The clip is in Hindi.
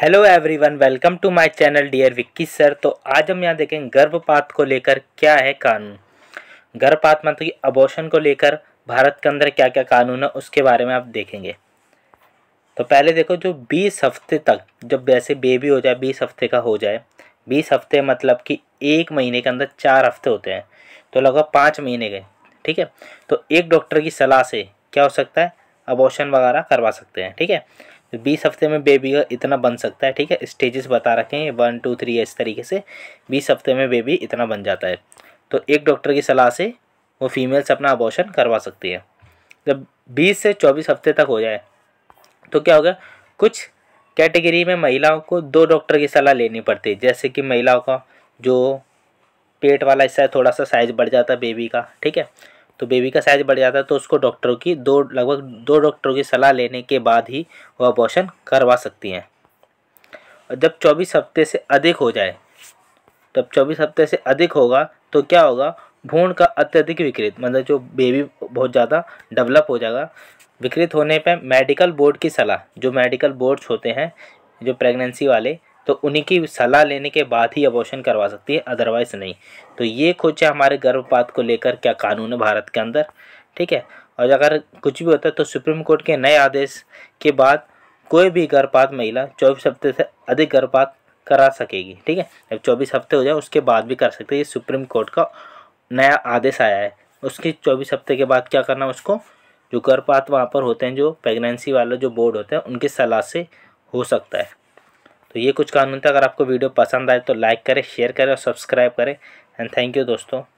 hello everyone welcome to my channel dear Vicky sir तो आज हम यहाँ देखें गर्भपात को लेकर क्या है कानून गर्भपात मतलब कि अबोशन को लेकर भारत के अंदर क्या क्या कानून है उसके बारे में आप देखेंगे तो पहले देखो जो बीस हफ्ते तक जब वैसे बेबी हो जाए बीस हफ्ते का हो जाए बीस हफ्ते मतलब कि एक महीने के अंदर चार हफ्ते होते हैं तो लगभग पाँच महीने के ठीक है तो एक डॉक्टर की सलाह से क्या हो सकता है अबोशन वगैरह करवा सकते हैं ठीक है तो बीस हफ्ते में बेबी का इतना बन सकता है ठीक है स्टेजेस बता रखे हैं वन टू थ्री इस तरीके से बीस हफ्ते में बेबी इतना बन जाता है तो एक डॉक्टर की सलाह से वो फीमेल्स अपना अबॉर्शन करवा सकती है जब बीस से चौबीस हफ्ते तक हो जाए तो क्या होगा कुछ कैटेगरी में महिलाओं को दो डॉक्टर की सलाह लेनी पड़ती है जैसे कि महिलाओं का जो पेट वाला हिस्सा है थोड़ा सा साइज़ बढ़ जाता है बेबी का ठीक है तो बेबी का साइज़ बढ़ जाता है तो उसको डॉक्टरों की दो लगभग दो डॉक्टरों की सलाह लेने के बाद ही वह अबॉर्शन करवा सकती हैं और जब चौबीस हफ्ते से अधिक हो जाए तब चौबीस हफ्ते से अधिक होगा तो क्या होगा भूण का अत्यधिक विकृत मतलब जो बेबी बहुत ज़्यादा डेवलप हो जाएगा विकृत होने पर मेडिकल बोर्ड की सलाह जो मेडिकल बोर्ड्स होते हैं जो प्रेगनेंसी वाले तो उन्हीं की सलाह लेने के बाद ही अबॉर्शन करवा सकती है अदरवाइज़ नहीं तो ये खोज है हमारे गर्भपात को लेकर क्या कानून है भारत के अंदर ठीक है और अगर कुछ भी होता है तो सुप्रीम कोर्ट के नए आदेश के बाद कोई भी गर्भपात महिला चौबीस हफ्ते से अधिक गर्भपात करा सकेगी ठीक है जब चौबीस हफ्ते हो जाए उसके बाद भी कर सकते ये सुप्रीम कोर्ट का नया आदेश आया है उसके चौबीस हफ्ते के बाद क्या करना है उसको जो गर्भपात वहाँ पर होते हैं जो प्रेगनेंसी वाला जो बोर्ड होता है उनकी सलाह से हो सकता है तो ये कुछ कानून थे अगर आपको वीडियो पसंद आए तो लाइक करें शेयर करें और सब्सक्राइब करें एंड थैंक यू दोस्तों